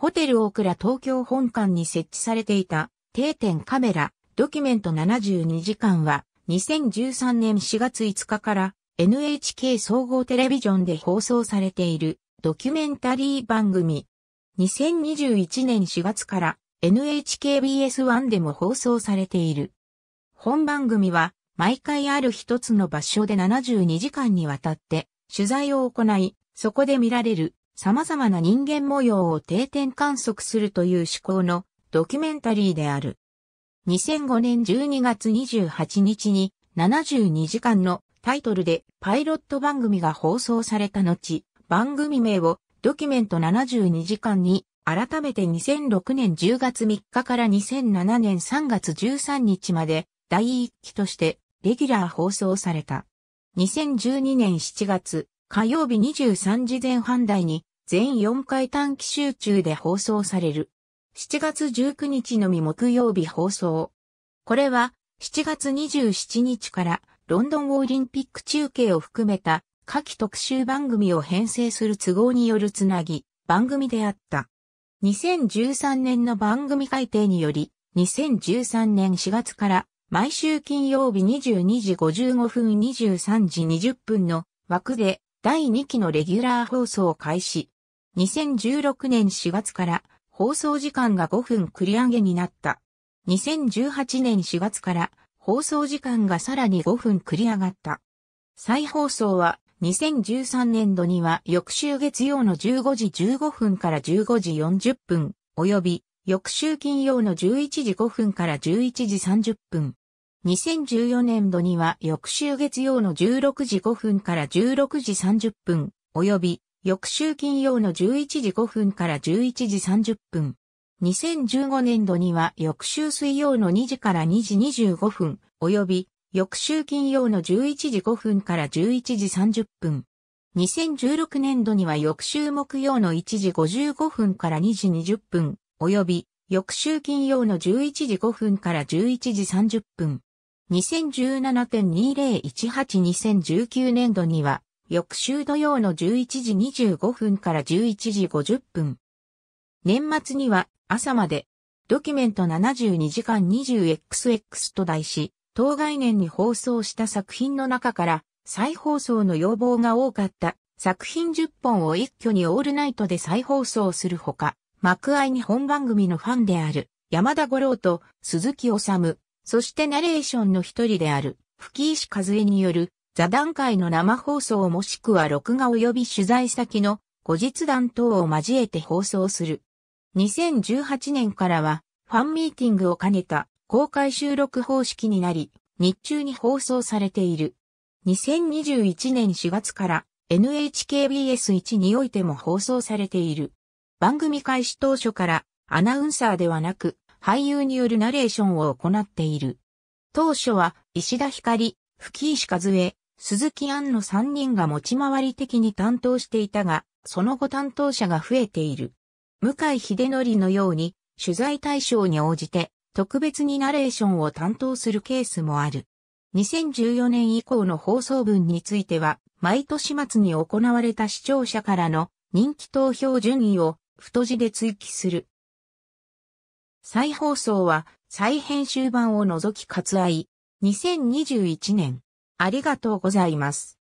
ホテル大倉東京本館に設置されていた定点カメラドキュメント72時間は2013年4月5日から NHK 総合テレビジョンで放送されているドキュメンタリー番組。2021年4月から NHKBS1 でも放送されている。本番組は毎回ある一つの場所で72時間にわたって取材を行い、そこで見られる様々な人間模様を定点観測するという思考のドキュメンタリーである。2005年12月28日に72時間のタイトルでパイロット番組が放送された後、番組名をドキュメント72時間に改めて2006年10月3日から2007年3月13日まで第1期としてレギュラー放送された。2012年7月火曜日23時前半台に全4回短期集中で放送される。7月19日のみ木曜日放送。これは7月27日からロンドンオリンピック中継を含めた下記特集番組を編成する都合によるつなぎ番組であった。2013年の番組改定により、2013年4月から毎週金曜日22時55分23時20分の枠で第2期のレギュラー放送を開始。2016年4月から放送時間が5分繰り上げになった。2018年4月から放送時間がさらに5分繰り上がった。再放送は2013年度には翌週月曜の15時15分から15時40分、及び翌週金曜の11時5分から11時30分。2014年度には翌週月曜の16時5分から16時30分、及び翌週金曜の11時5分から11時30分。2015年度には翌週水曜の2時から2時25分、及び翌週金曜の11時5分から11時30分。2016年度には翌週木曜の1時55分から2時20分、及び翌週金曜の11時5分から11時30分。2017.20182019年度には翌週土曜の11時25分から11時50分。年末には朝まで、ドキュメント72時間 20XX と題し、当概念に放送した作品の中から再放送の要望が多かった作品10本を一挙にオールナイトで再放送するほか、幕愛に本番組のファンである山田五郎と鈴木治、そしてナレーションの一人である吹石和江による座談会の生放送もしくは録画及び取材先の後日談等を交えて放送する。2018年からはファンミーティングを兼ねた公開収録方式になり、日中に放送されている。2021年4月から NHKBS1 においても放送されている。番組開始当初からアナウンサーではなく俳優によるナレーションを行っている。当初は石田光、吹石和江、鈴木杏の3人が持ち回り的に担当していたが、その後担当者が増えている。向井秀則のように、取材対象に応じて、特別にナレーションを担当するケースもある。2014年以降の放送分については、毎年末に行われた視聴者からの人気投票順位を太字で追記する。再放送は再編集版を除き割愛。2021年ありがとうございます。